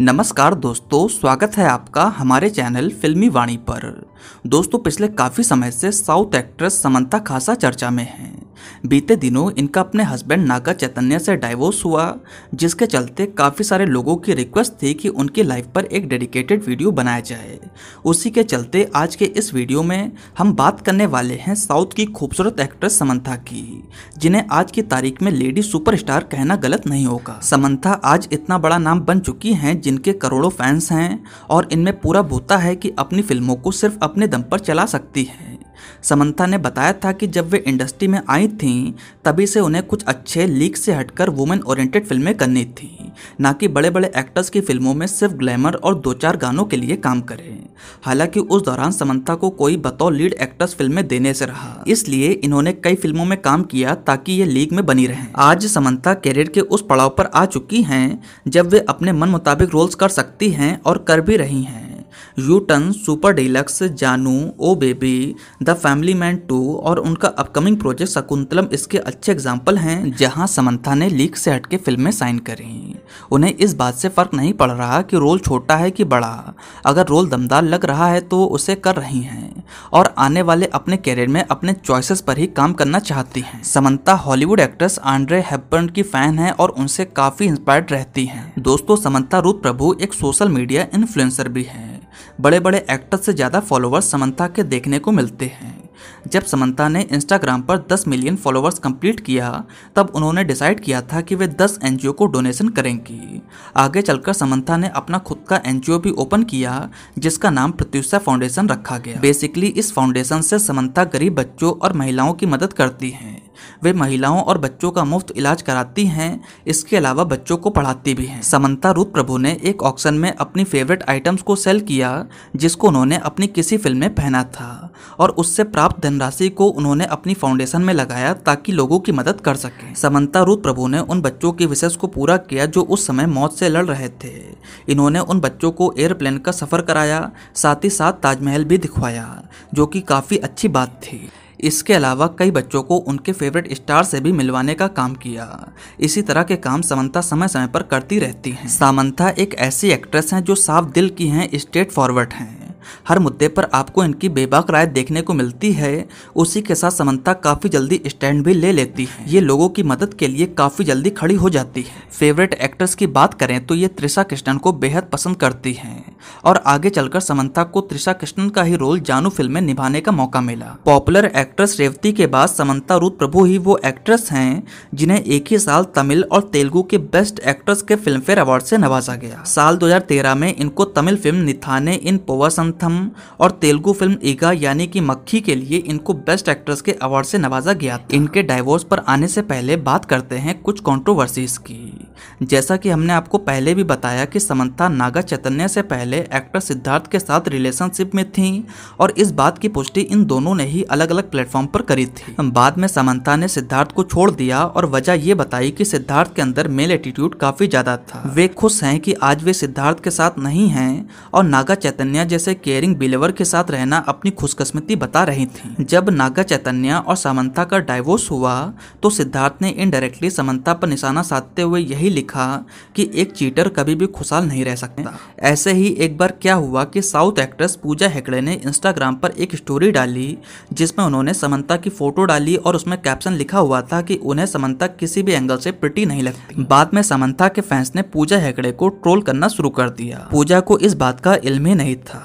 नमस्कार दोस्तों स्वागत है आपका हमारे चैनल फिल्मी वाणी पर दोस्तों पिछले काफ़ी समय से साउथ एक्ट्रेस समंता खासा चर्चा में हैं बीते दिनों इनका अपने हस्बैंड नागा चैतन्य से डाइवोर्स हुआ जिसके चलते काफ़ी सारे लोगों की रिक्वेस्ट थी कि उनकी लाइफ पर एक डेडिकेटेड वीडियो बनाया जाए उसी के चलते आज के इस वीडियो में हम बात करने वाले हैं साउथ की खूबसूरत एक्ट्रेस समंथा की जिन्हें आज की तारीख में लेडी सुपरस्टार कहना गलत नहीं होगा समंथा आज इतना बड़ा नाम बन चुकी हैं जिनके करोड़ों फैंस हैं और इनमें पूरा भूता है कि अपनी फिल्मों को सिर्फ अपने दम पर चला सकती हैं समंथा ने बताया था कि जब वे इंडस्ट्री में आई थीं तभी से उन्हें कुछ अच्छे लीक से हटकर वुमेन ओरिएंटेड फिल्में करनी थी ना कि बड़े बड़े एक्टर्स की फिल्मों में सिर्फ ग्लैमर और दो चार गानों के लिए काम करें हालांकि उस दौरान समंथा को कोई बतौर लीड एक्टर्स फिल्में देने से रहा इसलिए इन्होंने कई फिल्मों में काम किया ताकि ये लीग में बनी रहे आज समंथा कैरियर के उस पड़ाव पर आ चुकी हैं जब वे अपने मन मुताबिक रोल्स कर सकती हैं और कर भी रही हैं U-turn super deluxe Jaanu oh baby the family man two और उनका अपकमिंग प्रोजेक्ट शकुंतलम इसके अच्छे एग्जाम्पल हैं जहां समंथा ने लीक से हटके फिल्में साइन करी उन्हें इस बात से फ़र्क नहीं पड़ रहा कि रोल छोटा है कि बड़ा अगर रोल दमदार लग रहा है तो उसे कर रही हैं और आने वाले अपने कैरियर में अपने चॉइसेस पर ही काम करना चाहती हैं Samantha Hollywood actress Audrey Hepburn की फ़ैन है और उनसे काफ़ी इंस्पायर्ड रहती हैं दोस्तों समंता रूप प्रभु एक सोशल मीडिया इन्फ्लुएंसर भी हैं बड़े बड़े एक्टर्स से ज़्यादा फॉलोअर्स समंता के देखने को मिलते हैं जब समंता ने इंस्टाग्राम पर 10 मिलियन फॉलोअर्स कंप्लीट किया तब उन्होंने डिसाइड किया था कि वे 10 एन को डोनेशन करेंगी आगे चलकर समंता ने अपना खुद का एन भी ओपन किया जिसका नाम प्रत्युषा फाउंडेशन रखा गया बेसिकली इस फाउंडेशन से समंता गरीब बच्चों और महिलाओं की मदद करती हैं वे महिलाओं और बच्चों का मुफ्त इलाज कराती हैं इसके अलावा बच्चों को पढ़ाती भी हैं समंता रूप प्रभु ने एक ऑक्शन में अपनी फेवरेट आइटम्स को सेल किया जिसको उन्होंने अपनी किसी फिल्म में पहना था और उससे प्राप्त धनराशि को उन्होंने अपनी फाउंडेशन में लगाया ताकि लोगों की मदद कर सके समंता रूथ प्रभु ने उन बच्चों के विशेष को पूरा किया जो उस समय मौत से लड़ रहे थे इन्होंने उन बच्चों को एयरप्लेन का सफ़र कराया साथ ही साथ ताजमहल भी दिखवाया जो कि काफ़ी अच्छी बात थी इसके अलावा कई बच्चों को उनके फेवरेट स्टार से भी मिलवाने का काम किया इसी तरह के काम सामंता समय समय पर करती रहती हैं सामंता एक ऐसी एक्ट्रेस हैं जो साफ दिल की हैं स्ट्रेट फॉरवर्ड हैं हर मुद्दे पर आपको इनकी बेबाक राय देखने को मिलती है उसी के साथ समंता काफ़ी जल्दी स्टैंड भी ले लेती है ये लोगों की मदद के लिए काफ़ी जल्दी खड़ी हो जाती है फेवरेट एक्ट्रेस की बात करें तो ये त्रिषा कृष्णन को बेहद पसंद करती है और आगे चलकर समंता को त्रिषा कृष्णन का ही रोल जानू फिल्म में निभाने का मौका मिला पॉपुलर एक्ट्रेस रेवती के बाद समंता रूत प्रभु ही वो एक्ट्रेस हैं जिन्हें एक ही साल तमिल और तेलुगु के बेस्ट एक्ट्रेस के फिल्म फेयर अवार्ड से नवाजा गया साल 2013 में इनको तमिल फिल्म निथाने इन पोवासंत मलयालथम और तेलुगु फिल्म ईगा यानी कि मक्खी के लिए इनको बेस्ट एक्ट्रेस के अवार्ड से नवाजा गया था। इनके डाइवोर्स पर आने से पहले बात करते हैं कुछ कॉन्ट्रोवर्सीज की जैसा कि हमने आपको पहले भी बताया कि समंता नागा चैतन्य से पहले एक्टर सिद्धार्थ के साथ रिलेशनशिप में थी और इस बात की पुष्टि इन दोनों ने ही अलग अलग प्लेटफॉर्म पर करी थी बाद में समंता ने सिद्धार्थ को छोड़ दिया और वजह यह बताई कि सिद्धार्थ के अंदर मेल एटीट्यूड काफी ज्यादा था वे खुश हैं कि आज वे सिद्धार्थ के साथ नहीं हैं और नागा चैतन्य जैसे केयरिंग बिलेवर के साथ रहना अपनी खुशकस्मती बता रही थी जब नागा चैतन्य और समंता का डाइवोर्स हुआ तो सिद्धार्थ ने इनडायरेक्टली समंता पर निशाना साधते हुए यही लिखा कि एक चीटर कभी भी खुशहाल नहीं रह सकते ऐसे ही एक बार क्या हुआ कि साउथ एक्ट्रेस पूजा हेकड़े ने इंस्टाग्राम पर एक स्टोरी डाली जिसमें उन्होंने समंता की फोटो डाली और उसमें कैप्शन लिखा हुआ था कि उन्हें समंता किसी भी एंगल से प्रिटी नहीं लगती बाद में समंता के फैंस ने पूजा हेगड़े को ट्रोल करना शुरू कर दिया पूजा को इस बात का इल्म ही नहीं था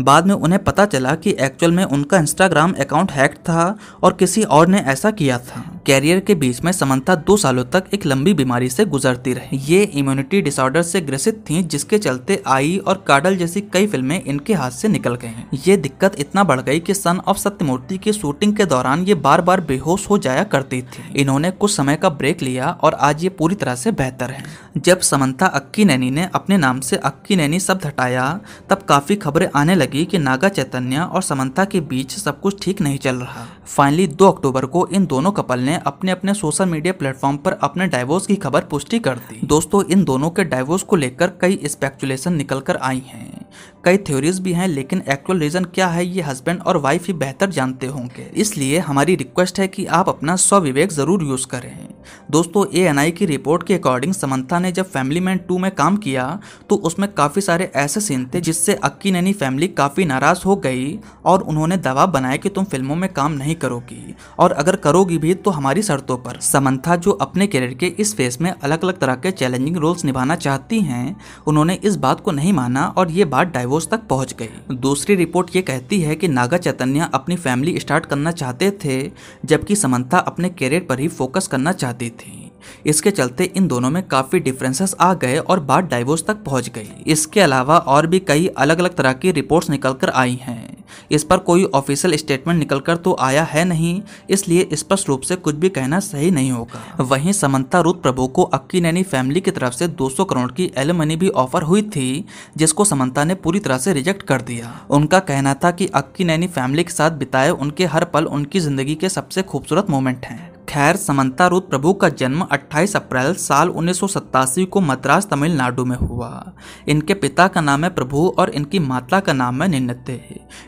बाद में उन्हें पता चला कि एक्चुअल में उनका इंस्टाग्राम अकाउंट हैक्ड था और किसी और ने ऐसा किया था कैरियर के बीच में समंता दो सालों तक एक लंबी बीमारी से गुजरती रही ये इम्यूनिटी डिसऑर्डर से ग्रसित थी जिसके चलते आई और काडल जैसी कई फिल्में इनके हाथ से निकल गए ये दिक्कत इतना बढ़ गई कि सन ऑफ सत्यमूर्ति की शूटिंग के दौरान ये बार बार बेहोश हो जाया करती थी इन्होंने कुछ समय का ब्रेक लिया और आज ये पूरी तरह से बेहतर है जब समंता अक्की नैनी ने अपने नाम से अक्की नैनी शब्द हटाया तब काफी खबरें आने लगी लगी कि नागा चैतन्य और समंता के बीच सब कुछ ठीक नहीं चल रहा हाँ। फाइनली 2 अक्टूबर को इन दोनों कपल ने अपने अपने सोशल मीडिया प्लेटफॉर्म पर अपने डाइवोर्स की खबर पुष्टि कर दी दोस्तों इन दोनों के डाइवोर्स को लेकर कई स्पेक्चुलेशन निकल कर आई हैं कई थ्योरीज भी हैं लेकिन एक्चुअल रीजन क्या है ये हस्बैंड और वाइफ ही बेहतर जानते होंगे इसलिए हमारी रिक्वेस्ट है कि आप अपना विवेक जरूर यूज करें दोस्तों ए एन की रिपोर्ट के अकॉर्डिंग समंथा ने जब फैमिली मैन टू में काम किया तो उसमें काफ़ी सारे ऐसे सीन थे जिससे अक्की नैनी फैमिली काफ़ी नाराज़ हो गई और उन्होंने दबाव बनाया कि तुम फिल्मों में काम नहीं करोगी और अगर करोगी भी तो हमारी शर्तों पर समंथा जो अपने करियर के इस फेस में अलग अलग तरह के चैलेंजिंग रोल्स निभाना चाहती हैं उन्होंने इस बात को नहीं माना और ये बात डाइवोर्स तक पहुँच गई दूसरी रिपोर्ट ये कहती है कि नागा चैतन्य अपनी फैमिली स्टार्ट करना चाहते थे जबकि समंथा अपने करियर पर ही फोकस करना चाहती चाहती थी इसके चलते इन दोनों में काफ़ी डिफरेंसेस आ गए और बात डाइवोर्स तक पहुंच गई इसके अलावा और भी कई अलग अलग तरह की रिपोर्ट्स निकल कर आई हैं इस पर कोई ऑफिशियल स्टेटमेंट निकल कर तो आया है नहीं इसलिए स्पष्ट रूप से कुछ भी कहना सही नहीं होगा वहीं समंता रूथ प्रभु को अक्की नैनी फैमिली की तरफ से 200 करोड़ की एलमनी भी ऑफर हुई थी जिसको समंता ने पूरी तरह से रिजेक्ट कर दिया उनका कहना था कि अक्की नैनी फैमिली के साथ बिताए उनके हर पल उनकी जिंदगी के सबसे खूबसूरत मोमेंट हैं खैर समंता रूद प्रभु का जन्म 28 अप्रैल साल उन्नीस को मद्रास तमिलनाडु में हुआ इनके पिता का नाम है प्रभु और इनकी माता का नाम है निन्नते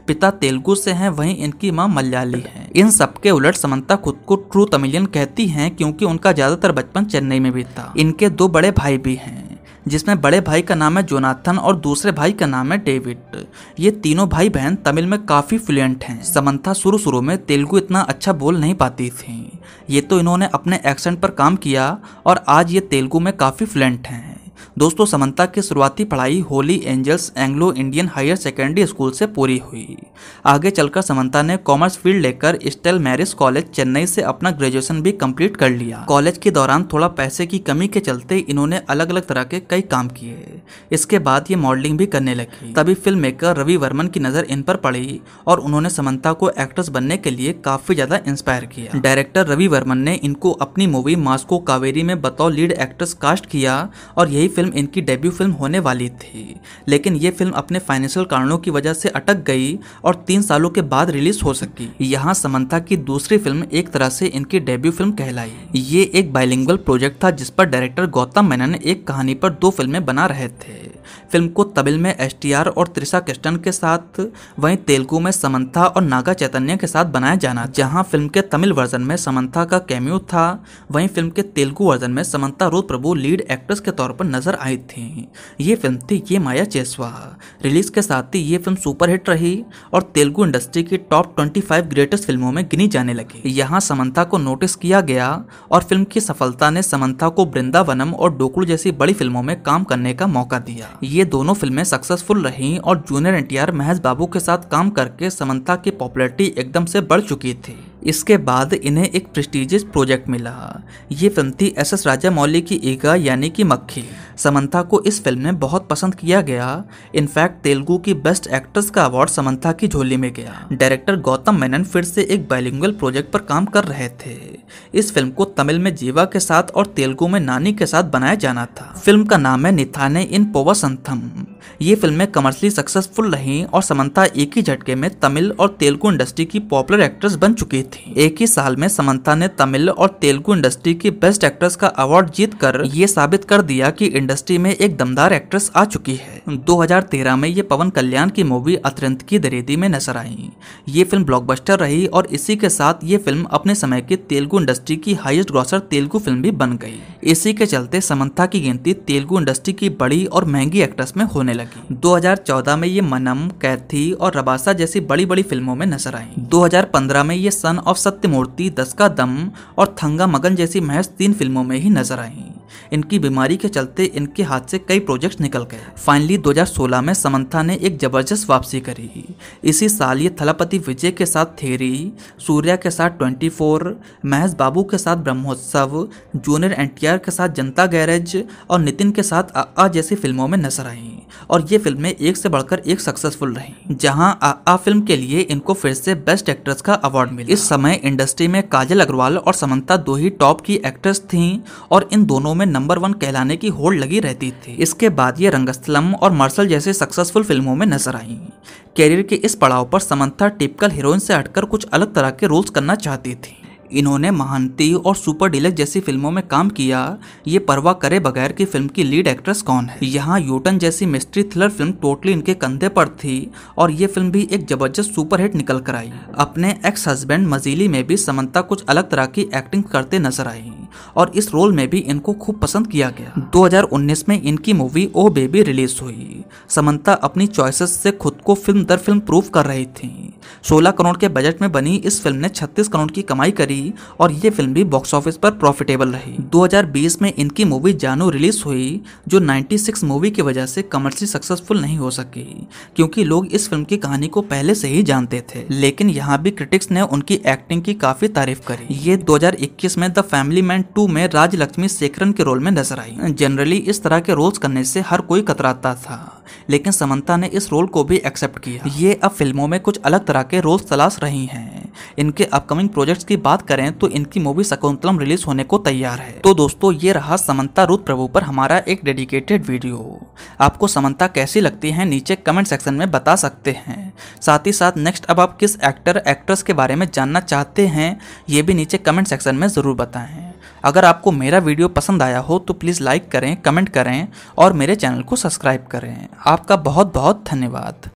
पिता तेलुगु से हैं वहीं इनकी माँ मलयाली है इन सबके उलट समंता खुद को ट्रू तमिलियन कहती हैं क्योंकि उनका ज्यादातर बचपन चेन्नई में था इनके दो बड़े भाई भी हैं जिसमें बड़े भाई का नाम है जोनाथन और दूसरे भाई का नाम है डेविड ये तीनों भाई बहन तमिल में काफ़ी फ्लुएंट हैं समंथा शुरू शुरू में तेलुगु इतना अच्छा बोल नहीं पाती थी ये तो इन्होंने अपने एक्सेंट पर काम किया और आज ये तेलुगु में काफ़ी फ्लुएंट हैं दोस्तों समंता की शुरुआती पढ़ाई Holy Angels Anglo Indian higher secondary school से पूरी हुई आगे चलकर समंता ने कॉमर्स फील्ड लेकर स्टेल मैरिज कॉलेज चेन्नई से अपना ग्रेजुएशन भी कंप्लीट कर लिया कॉलेज के दौरान थोड़ा पैसे की कमी के चलते इन्होंने अलग अलग तरह के कई काम किए इसके बाद ये मॉडलिंग भी करने लगी तभी फिल्म मेकर रवि वर्मन की नज़र इन पर पड़ी और उन्होंने समंता को एक्ट्रेस बनने के लिए काफ़ी ज़्यादा इंस्पायर किया डायरेक्टर रवि वर्मन ने इनको अपनी मूवी मास्को कावेरी में बतौर लीड एक्ट्रेस कास्ट किया और यही फिल्म फिल्म इनकी डेब्यू फिल्म होने वाली थी लेकिन ये फिल्म अपने फाइनेंशियल कारणों की वजह से अटक गई और तीन सालों के बाद रिलीज हो सकी यहाँ समंथा की दूसरी फिल्म एक तरह से इनकी डेब्यू फिल्म कहलाई ये एक बाइलिंगल प्रोजेक्ट था जिस पर डायरेक्टर गौतम मेनन एक कहानी पर दो फिल्में बना रहे थे फिल्म को तमिल में एस और त्रिशा कृष्णन के साथ वहीं तेलुगु में समंथा और नागा चैतन्य के साथ बनाया जाना जहां फिल्म के तमिल वर्जन में समंथा का कैम्यू था वहीं फिल्म के तेलुगु वर्जन में समंथा रोध प्रभु लीड एक्ट्रेस के तौर पर नजर लेकर आई थी ये फिल्म थी ये माया चेस्वा रिलीज के साथ ही ये फिल्म सुपरहिट रही और तेलुगु इंडस्ट्री की टॉप 25 ग्रेटेस्ट फिल्मों में गिनी जाने लगी यहाँ समंथा को नोटिस किया गया और फिल्म की सफलता ने समंथा को वृंदावनम और डोकड़ू जैसी बड़ी फिल्मों में काम करने का मौका दिया ये दोनों फिल्में सक्सेसफुल रही और जूनियर एन महेश बाबू के साथ काम करके समंथा की पॉपुलरिटी एकदम से बढ़ चुकी थी इसके बाद इन्हें एक प्रेस्टिजियस प्रोजेक्ट मिला ये फिल्म थी एस एस राजा मौली की ईगा यानी कि मक्खी समंथा को इस फिल्म में बहुत पसंद किया गया इनफैक्ट तेलुगु की बेस्ट एक्ट्रेस का अवार्ड समंथा की झोली में गया डायरेक्टर गौतम मेनन फिर से एक बैलिंगल प्रोजेक्ट पर काम कर रहे थे इस फिल्म को तमिल में जीवा के साथ और तेलुगु में नानी के साथ बनाया जाना था फिल्म का नाम है निथाने इन पोवा संथम ये फिल्में कमर्शली सक्सेसफुल रहीं और समंता एक ही झटके में तमिल और तेलुगु इंडस्ट्री की पॉपुलर एक्ट्रेस बन चुकी थी एक ही साल में समंता ने तमिल और तेलुगु इंडस्ट्री की बेस्ट एक्ट्रेस का अवार्ड जीत कर ये साबित कर दिया की इंडस्ट्री में एक दमदार एक्ट्रेस आ चुकी है दो में ये पवन कल्याण की मूवी अतरंत की दरेदी में नजर आई ये फिल्म ब्लॉकबस्टर रही और इसी के साथ ये फिल्म अपने समय की तेलुगु इंडस्ट्री की हाईएस्ट ग्रॉसर तेलुगु फिल्म भी बन गई इसी के चलते समंता की गिनती तेलुगु इंडस्ट्री की बड़ी और महंगी एक्ट्रेस में होने लगी की 2014 में ये मनम कैथी और रबासा जैसी बड़ी बड़ी फिल्मों में नजर आई 2015 में ये सन ऑफ सत्यमूर्ति दस का दम और थंगा मगन जैसी महज तीन फिल्मों में ही नजर आई इनकी बीमारी के चलते इनके हाथ से कई प्रोजेक्ट्स निकल गए फाइनली 2016 में समंथा ने एक जबरदस्त वापसी करी इसी साल ये थलापति विजय के साथ थेरी सूर्या के साथ 24, महेश बाबू के साथ ब्रह्मोत्सव जूनियर एन के साथ जनता गैरेज और नितिन के साथ आ, जैसी फिल्मों में नजर आई और ये फिल्में एक से बढ़कर एक सक्सेसफुल रही जहां आ, आ फिल्म के लिए इनको फिर से बेस्ट एक्ट्रेस का अवार्ड मिला इस समय इंडस्ट्री में काजल अग्रवाल और समंता दो ही टॉप की एक्ट्रेस थीं और इन दोनों में नंबर वन कहलाने की होड़ लगी रहती थी इसके बाद ये रंगस्थलम और मार्शल जैसे सक्सेसफुल फिल्मों में नजर आई कैरियर के इस पड़ाव पर समंथा टिपिकल हीरोइन से हटकर कुछ अलग तरह के रोल्स करना चाहती थी इन्होंने महानती और सुपर डिलक जैसी फिल्मों में काम किया ये परवाह करे बगैर कि फिल्म की लीड एक्ट्रेस कौन है यहाँ यूटन जैसी मिस्ट्री थ्रिलर फिल्म टोटली इनके कंधे पर थी और ये फिल्म भी एक जबरदस्त सुपरहिट निकल कर आई अपने एक्स हस्बैंड मजीली में भी समंता कुछ अलग तरह की एक्टिंग करते नजर आई और इस रोल में भी इनको खूब पसंद किया गया 2019 में इनकी मूवी ओ बेबी रिलीज हुई समंता अपनी चॉइसेस से खुद को फिल्म दर फिल्म प्रूव कर रही थी सोलह करोड़ के बजट में बनी इस फिल्म ने छत्तीस करोड़ की कमाई करी और ये फिल्म भी बॉक्स ऑफिस पर प्रॉफिटेबल रही 2020 में इनकी मूवी जानू रिलीज हुई जो 96 मूवी की वजह से कमर्शियल सक्सेसफुल नहीं हो सकी क्योंकि लोग इस फिल्म की कहानी को पहले से ही जानते थे लेकिन यहाँ भी क्रिटिक्स ने उनकी एक्टिंग की काफी तारीफ करी ये 2021 में द फैमिली मैन टू में राजलक्ष्मी सेकरन के रोल में नजर आई जनरली इस तरह के रोल्स करने से हर कोई कतराता था लेकिन समंता ने इस रोल को भी एक्सेप्ट किया ये अब फिल्मों में कुछ अलग तरह के रोल्स तलाश रही हैं इनके अपकमिंग प्रोजेक्ट्स की बात करें तो इनकी मूवी शकुंतलम रिलीज होने को तैयार है तो दोस्तों ये रहा समंता रुद प्रभु पर हमारा एक डेडिकेटेड वीडियो आपको समंता कैसी लगती है नीचे कमेंट सेक्शन में बता सकते हैं साथ ही साथ नेक्स्ट अब आप किस एक्टर एक्ट्रेस के बारे में जानना चाहते हैं ये भी नीचे कमेंट सेक्शन में ज़रूर बताएं अगर आपको मेरा वीडियो पसंद आया हो तो प्लीज़ लाइक करें कमेंट करें और मेरे चैनल को सब्सक्राइब करें आपका बहुत बहुत धन्यवाद